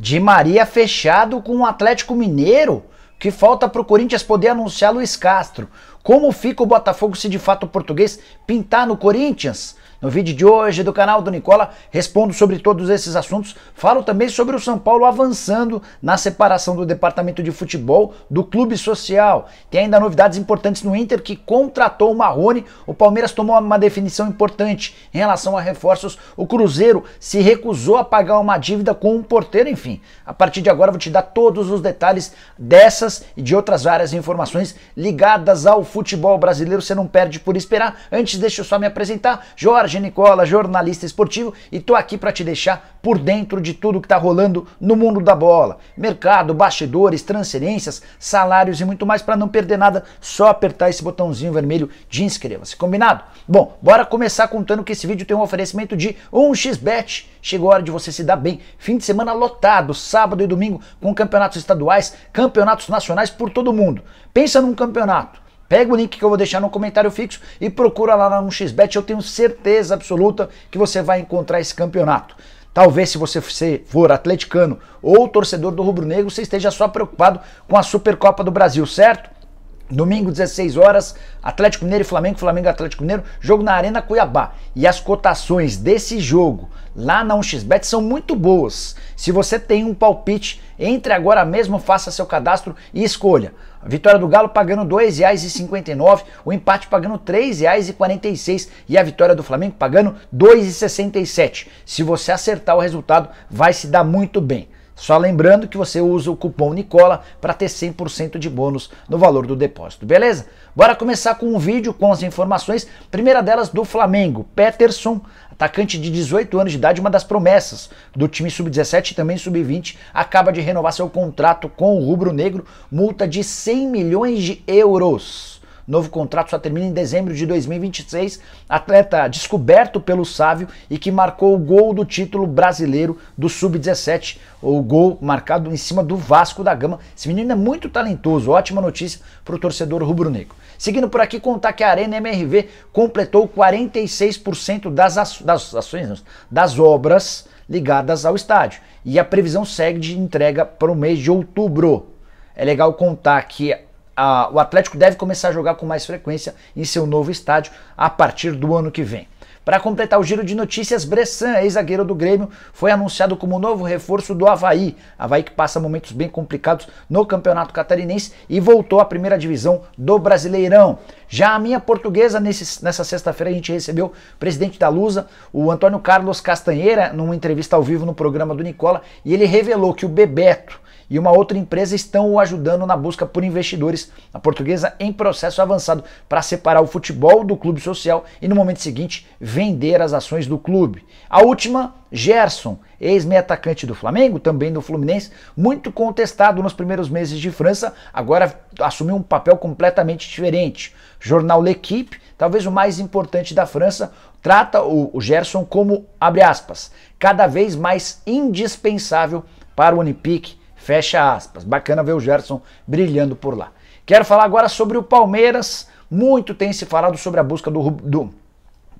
Di Maria fechado com o Atlético Mineiro. Que falta para o Corinthians poder anunciar Luiz Castro. Como fica o Botafogo se de fato o português pintar no Corinthians? No vídeo de hoje do canal do Nicola, respondo sobre todos esses assuntos, falo também sobre o São Paulo avançando na separação do departamento de futebol do clube social. Tem ainda novidades importantes no Inter que contratou o Marrone, o Palmeiras tomou uma definição importante em relação a reforços, o Cruzeiro se recusou a pagar uma dívida com um porteiro, enfim. A partir de agora vou te dar todos os detalhes dessas e de outras várias informações ligadas ao futebol brasileiro, você não perde por esperar. Antes deixa eu só me apresentar, Jorge Nicola, jornalista esportivo, e tô aqui para te deixar por dentro de tudo que tá rolando no mundo da bola. Mercado, bastidores, transferências, salários e muito mais para não perder nada, só apertar esse botãozinho vermelho de inscreva-se, combinado? Bom, bora começar contando que esse vídeo tem um oferecimento de 1xbet. Chegou a hora de você se dar bem. Fim de semana lotado, sábado e domingo com campeonatos estaduais, campeonatos nacionais por todo mundo. Pensa num campeonato Pega o link que eu vou deixar no comentário fixo e procura lá na 1xBet. Eu tenho certeza absoluta que você vai encontrar esse campeonato. Talvez se você for atleticano ou torcedor do Rubro Negro, você esteja só preocupado com a Supercopa do Brasil, certo? Domingo, 16 horas, Atlético Mineiro e Flamengo, Flamengo e Atlético Mineiro, jogo na Arena Cuiabá. E as cotações desse jogo lá na 1xBet são muito boas. Se você tem um palpite, entre agora mesmo, faça seu cadastro e escolha. A vitória do Galo pagando R$ 2,59, o empate pagando R$ 3,46 e a vitória do Flamengo pagando R$ 2,67. Se você acertar o resultado, vai se dar muito bem. Só lembrando que você usa o cupom Nicola para ter 100% de bônus no valor do depósito, beleza? Bora começar com um vídeo com as informações. Primeira delas do Flamengo, Peterson, atacante de 18 anos de idade, uma das promessas do time sub-17 e também sub-20, acaba de renovar seu contrato com o Rubro Negro, multa de 100 milhões de euros. Novo contrato só termina em dezembro de 2026. Atleta descoberto pelo Sávio e que marcou o gol do título brasileiro do Sub-17. O gol marcado em cima do Vasco da Gama. Esse menino é muito talentoso. Ótima notícia para o torcedor rubro-negro. Seguindo por aqui, contar que a Arena MRV completou 46% das, das ações, das obras ligadas ao estádio. E a previsão segue de entrega para o mês de outubro. É legal contar que a, o Atlético deve começar a jogar com mais frequência em seu novo estádio a partir do ano que vem. Para completar o giro de notícias, Bressan, ex-zagueiro do Grêmio, foi anunciado como novo reforço do Havaí. Havaí que passa momentos bem complicados no Campeonato Catarinense e voltou à primeira divisão do Brasileirão. Já a minha portuguesa, nesse, nessa sexta-feira, a gente recebeu o presidente da Lusa, o Antônio Carlos Castanheira, numa entrevista ao vivo no programa do Nicola, e ele revelou que o Bebeto e uma outra empresa estão o ajudando na busca por investidores. A portuguesa em processo avançado para separar o futebol do clube social e no momento seguinte vender as ações do clube. A última, Gerson, ex-meia atacante do Flamengo, também do Fluminense, muito contestado nos primeiros meses de França, agora assumiu um papel completamente diferente. Jornal L'Equipe, talvez o mais importante da França, trata o Gerson como, abre aspas, cada vez mais indispensável para o Olympique Fecha aspas. Bacana ver o Gerson brilhando por lá. Quero falar agora sobre o Palmeiras. Muito tem se falado sobre a busca do, do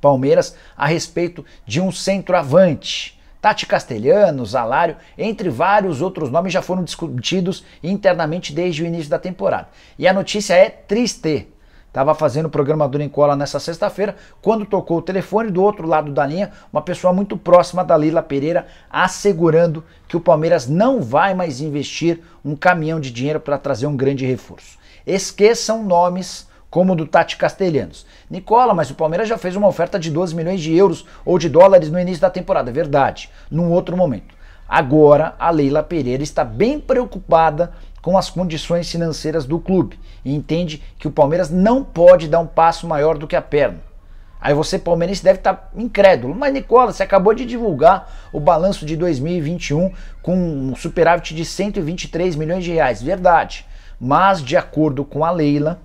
Palmeiras a respeito de um centroavante. Tati Castelhano, Zalário, entre vários outros nomes já foram discutidos internamente desde o início da temporada. E a notícia é triste. Estava fazendo o programa do Nicola nessa sexta-feira, quando tocou o telefone do outro lado da linha, uma pessoa muito próxima da Lila Pereira, assegurando que o Palmeiras não vai mais investir um caminhão de dinheiro para trazer um grande reforço. Esqueçam nomes como o do Tati Castelhanos. Nicola, mas o Palmeiras já fez uma oferta de 12 milhões de euros ou de dólares no início da temporada, verdade, num outro momento. Agora a Leila Pereira está bem preocupada com as condições financeiras do clube e entende que o Palmeiras não pode dar um passo maior do que a perna. Aí você, palmeirense, deve estar tá incrédulo. Mas, Nicola, você acabou de divulgar o balanço de 2021 com um superávit de 123 milhões de reais. Verdade. Mas, de acordo com a Leila,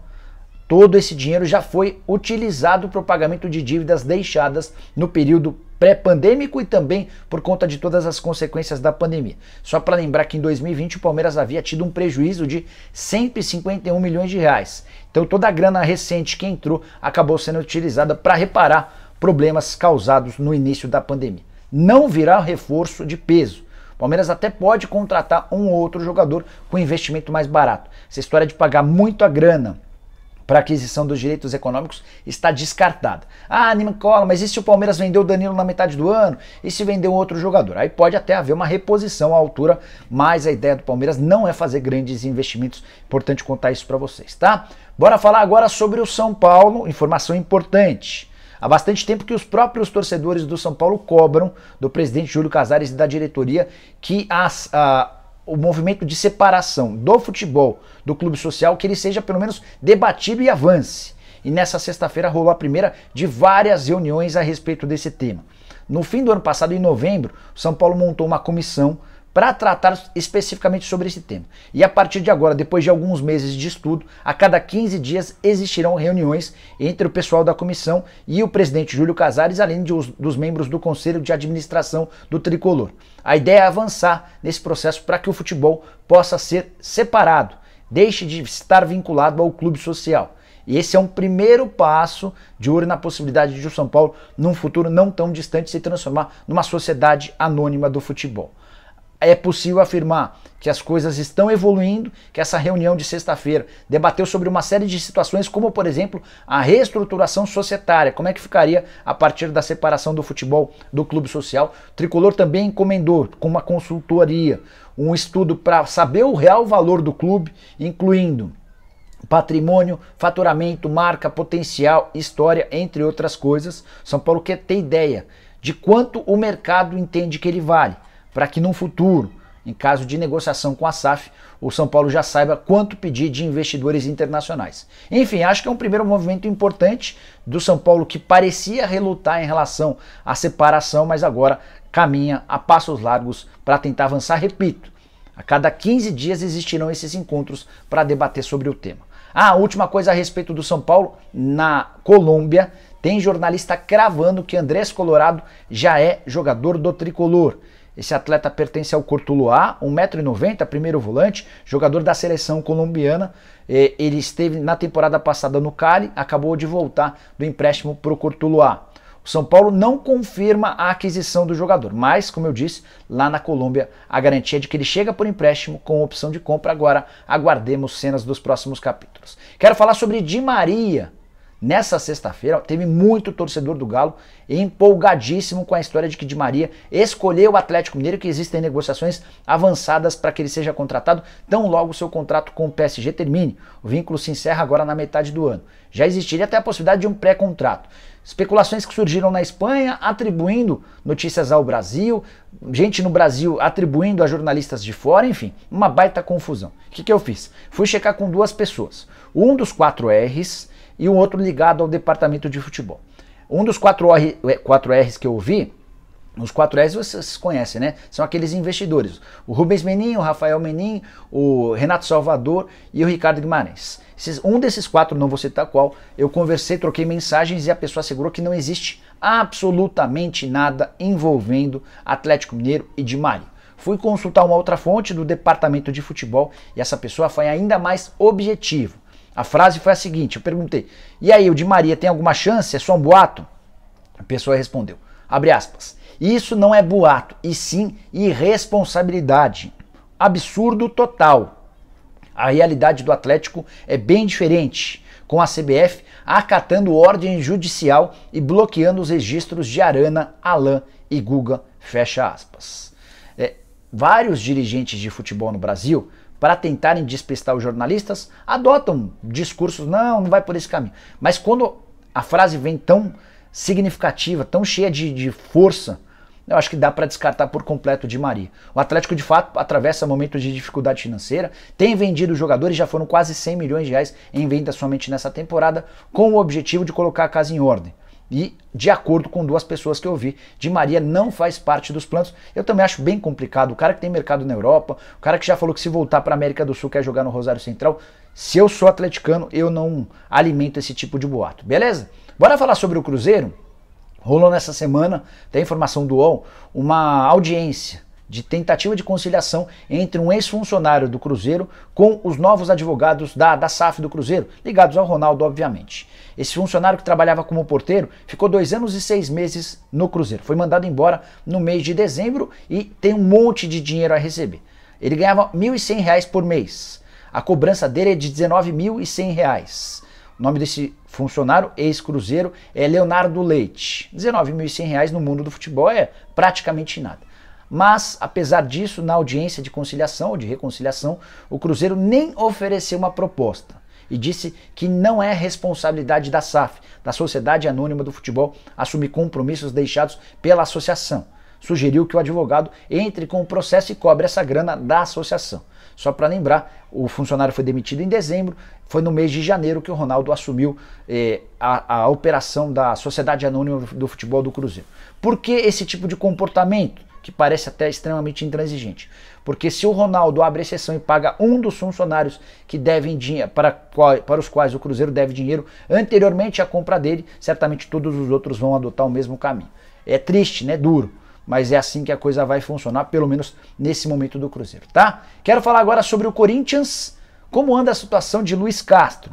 todo esse dinheiro já foi utilizado para o pagamento de dívidas deixadas no período pré-pandêmico e também por conta de todas as consequências da pandemia. Só para lembrar que em 2020 o Palmeiras havia tido um prejuízo de 151 milhões de reais. Então toda a grana recente que entrou acabou sendo utilizada para reparar problemas causados no início da pandemia. Não virá reforço de peso. Palmeiras até pode contratar um ou outro jogador com investimento mais barato. Essa história de pagar muito a grana para aquisição dos direitos econômicos está descartada. Ah, Nicola, mas e se o Palmeiras vendeu o Danilo na metade do ano? E se vendeu outro jogador? Aí pode até haver uma reposição à altura, mas a ideia do Palmeiras não é fazer grandes investimentos. Importante contar isso para vocês, tá? Bora falar agora sobre o São Paulo, informação importante. Há bastante tempo que os próprios torcedores do São Paulo cobram do presidente Júlio Casares e da diretoria que as, a, o movimento de separação do futebol do clube social que ele seja pelo menos debatido e avance. E nessa sexta-feira rolou a primeira de várias reuniões a respeito desse tema. No fim do ano passado, em novembro, São Paulo montou uma comissão para tratar especificamente sobre esse tema. E a partir de agora, depois de alguns meses de estudo, a cada 15 dias existirão reuniões entre o pessoal da comissão e o presidente Júlio Casares, além de os, dos membros do Conselho de Administração do Tricolor. A ideia é avançar nesse processo para que o futebol possa ser separado, deixe de estar vinculado ao clube social. E esse é um primeiro passo de ouro na possibilidade de o São Paulo, num futuro não tão distante, se transformar numa sociedade anônima do futebol é possível afirmar que as coisas estão evoluindo, que essa reunião de sexta-feira debateu sobre uma série de situações, como por exemplo a reestruturação societária, como é que ficaria a partir da separação do futebol do clube social. O Tricolor também encomendou com uma consultoria um estudo para saber o real valor do clube, incluindo patrimônio, faturamento, marca, potencial, história, entre outras coisas. São Paulo quer ter ideia de quanto o mercado entende que ele vale para que num futuro, em caso de negociação com a SAF, o São Paulo já saiba quanto pedir de investidores internacionais. Enfim, acho que é um primeiro movimento importante do São Paulo que parecia relutar em relação à separação, mas agora caminha a passos largos para tentar avançar. Repito, a cada 15 dias existirão esses encontros para debater sobre o tema. Ah, última coisa a respeito do São Paulo, na Colômbia, tem jornalista cravando que Andrés Colorado já é jogador do tricolor. Esse atleta pertence ao Cortuluá, 1,90m, primeiro volante, jogador da seleção colombiana. É, ele esteve na temporada passada no Cali, acabou de voltar do empréstimo para o Cortuluá. O São Paulo não confirma a aquisição do jogador, mas, como eu disse, lá na Colômbia a garantia é de que ele chega por empréstimo com opção de compra. Agora aguardemos cenas dos próximos capítulos. Quero falar sobre Di Maria, Nessa sexta-feira, teve muito torcedor do Galo empolgadíssimo com a história de que Di Maria escolheu o Atlético Mineiro, que existem negociações avançadas para que ele seja contratado tão logo seu contrato com o PSG termine. O vínculo se encerra agora na metade do ano. Já existiria até a possibilidade de um pré-contrato. Especulações que surgiram na Espanha atribuindo notícias ao Brasil, gente no Brasil atribuindo a jornalistas de fora, enfim, uma baita confusão. O que, que eu fiz? Fui checar com duas pessoas. Um dos quatro R's e um outro ligado ao departamento de futebol. Um dos quatro, R, é, quatro R's que eu ouvi, os quatro R's vocês conhecem, né? São aqueles investidores. O Rubens Menin, o Rafael Menin, o Renato Salvador e o Ricardo Guimarães. um desses quatro, não vou citar qual, eu conversei, troquei mensagens e a pessoa assegurou que não existe absolutamente nada envolvendo Atlético Mineiro e Di Maria. Fui consultar uma outra fonte do departamento de futebol e essa pessoa foi ainda mais objetivo a frase foi a seguinte: eu perguntei, e aí, o Di Maria tem alguma chance? É só um boato? A pessoa respondeu, abre aspas, isso não é boato, e sim irresponsabilidade. Absurdo total. A realidade do Atlético é bem diferente, com a CBF acatando ordem judicial e bloqueando os registros de Arana, Alain e Guga, fecha aspas vários dirigentes de futebol no Brasil, para tentarem despistar os jornalistas, adotam discursos, não, não vai por esse caminho. Mas quando a frase vem tão significativa, tão cheia de, de força, eu acho que dá para descartar por completo de Maria. O Atlético, de fato, atravessa momentos de dificuldade financeira, tem vendido jogadores, já foram quase 100 milhões de reais em venda somente nessa temporada, com o objetivo de colocar a casa em ordem. E, de acordo com duas pessoas que eu vi, Di Maria não faz parte dos planos. Eu também acho bem complicado. O cara que tem mercado na Europa, o cara que já falou que se voltar para a América do Sul quer jogar no Rosário Central. Se eu sou atleticano, eu não alimento esse tipo de boato, beleza? Bora falar sobre o Cruzeiro? Rolou nessa semana, tem informação do UOL, uma audiência de tentativa de conciliação entre um ex-funcionário do Cruzeiro com os novos advogados da, da SAF do Cruzeiro, ligados ao Ronaldo, obviamente. Esse funcionário que trabalhava como porteiro ficou dois anos e seis meses no Cruzeiro. Foi mandado embora no mês de dezembro e tem um monte de dinheiro a receber. Ele ganhava R$ 1.100 por mês. A cobrança dele é de R$ 19.100. O nome desse funcionário ex-cruzeiro é Leonardo Leite. R$ 19.100 no mundo do futebol é praticamente nada. Mas, apesar disso, na audiência de conciliação ou de reconciliação, o Cruzeiro nem ofereceu uma proposta e disse que não é responsabilidade da SAF, da Sociedade Anônima do Futebol, assumir compromissos deixados pela associação. Sugeriu que o advogado entre com o processo e cobre essa grana da associação. Só para lembrar, o funcionário foi demitido em dezembro, foi no mês de janeiro que o Ronaldo assumiu eh, a, a operação da Sociedade Anônima do Futebol do Cruzeiro. Por que esse tipo de comportamento? que parece até extremamente intransigente. Porque se o Ronaldo abre exceção e paga um dos funcionários que devem dinheiro, para, para os quais o Cruzeiro deve dinheiro anteriormente à compra dele, certamente todos os outros vão adotar o mesmo caminho. É triste, né? Duro mas é assim que a coisa vai funcionar, pelo menos nesse momento do Cruzeiro, tá? Quero falar agora sobre o Corinthians, como anda a situação de Luiz Castro.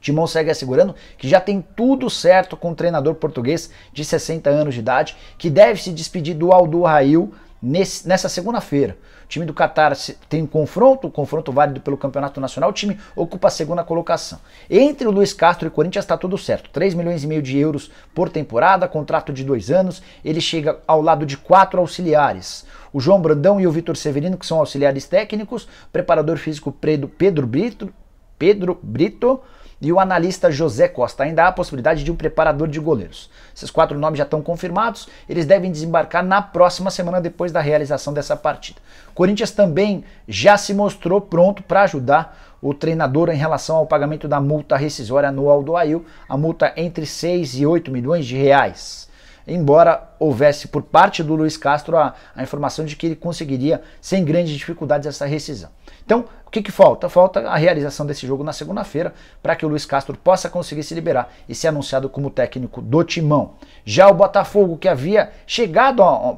Timão segue assegurando que já tem tudo certo com o treinador português de 60 anos de idade, que deve se despedir do Aldo Rail nesse, nessa segunda-feira. O time do Catar tem um confronto, um confronto válido pelo Campeonato Nacional, o time ocupa a segunda colocação. Entre o Luiz Castro e o Corinthians está tudo certo, 3 milhões e meio de euros por temporada, contrato de dois anos, ele chega ao lado de quatro auxiliares. O João Brandão e o Vitor Severino, que são auxiliares técnicos, preparador físico Pedro Brito, Pedro Brito e o analista José Costa. Ainda há a possibilidade de um preparador de goleiros. Esses quatro nomes já estão confirmados, eles devem desembarcar na próxima semana depois da realização dessa partida. Corinthians também já se mostrou pronto para ajudar o treinador em relação ao pagamento da multa rescisória anual do Ail, a multa entre 6 e 8 milhões de reais embora houvesse por parte do Luiz Castro a, a informação de que ele conseguiria, sem grandes dificuldades, essa rescisão. Então, o que, que falta? Falta a realização desse jogo na segunda-feira para que o Luiz Castro possa conseguir se liberar e ser anunciado como técnico do timão. Já o Botafogo, que havia chegado a, a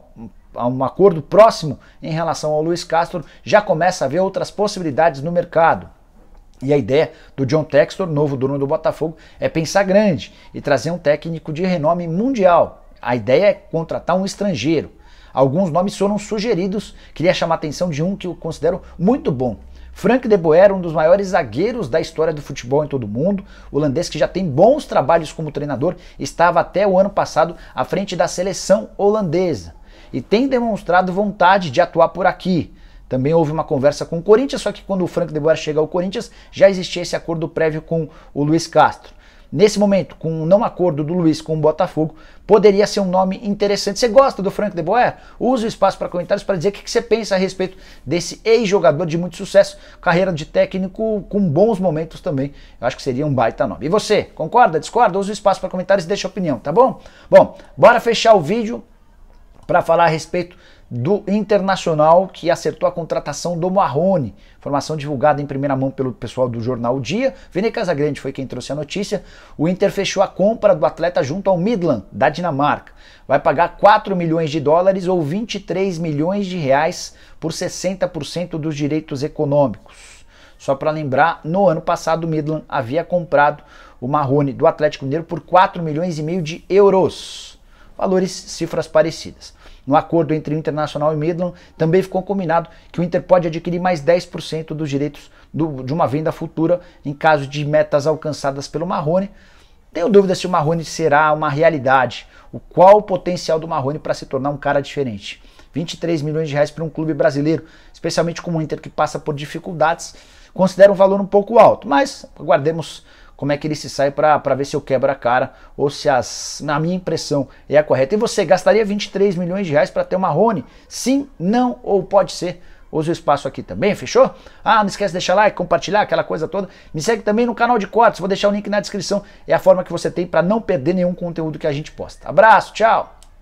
a um acordo próximo em relação ao Luiz Castro, já começa a ver outras possibilidades no mercado. E a ideia do John Textor, novo dono do Botafogo, é pensar grande e trazer um técnico de renome mundial a ideia é contratar um estrangeiro. Alguns nomes foram sugeridos, queria chamar a atenção de um que eu considero muito bom. Frank de Boer, um dos maiores zagueiros da história do futebol em todo o mundo, o holandês que já tem bons trabalhos como treinador, estava até o ano passado à frente da seleção holandesa e tem demonstrado vontade de atuar por aqui. Também houve uma conversa com o Corinthians, só que quando o Frank de Boer chega ao Corinthians, já existia esse acordo prévio com o Luiz Castro nesse momento, com o não acordo do Luiz com o Botafogo, poderia ser um nome interessante. Você gosta do Frank de Boer? Use o espaço para comentários para dizer o que você pensa a respeito desse ex-jogador de muito sucesso, carreira de técnico com bons momentos também. Eu acho que seria um baita nome. E você, concorda, discorda? Use o espaço para comentários e deixa a opinião, tá bom? Bom, bora fechar o vídeo para falar a respeito do Internacional, que acertou a contratação do Marrone. Informação divulgada em primeira mão pelo pessoal do jornal o Dia. Vene Casagrande foi quem trouxe a notícia. O Inter fechou a compra do atleta junto ao Midland, da Dinamarca. Vai pagar 4 milhões de dólares ou 23 milhões de reais por 60% dos direitos econômicos. Só para lembrar, no ano passado o Midland havia comprado o Marrone do Atlético Mineiro por 4 milhões e meio de euros. Valores, cifras parecidas. No acordo entre o Internacional e Midland, também ficou combinado que o Inter pode adquirir mais 10% dos direitos do, de uma venda futura em caso de metas alcançadas pelo Marrone. Tenho dúvida se o Marrone será uma realidade. O qual o potencial do Marrone para se tornar um cara diferente? 23 milhões de reais para um clube brasileiro, especialmente como o Inter que passa por dificuldades, considera um valor um pouco alto, mas aguardemos como é que ele se sai para ver se eu quebro a cara ou se as, na minha impressão é a correta. E você gastaria 23 milhões de reais para ter uma Rony? Sim, não ou pode ser? Use o espaço aqui também, fechou? Ah, não esquece de deixar like, compartilhar, aquela coisa toda. Me segue também no canal de cortes, vou deixar o link na descrição. É a forma que você tem para não perder nenhum conteúdo que a gente posta. Abraço, tchau!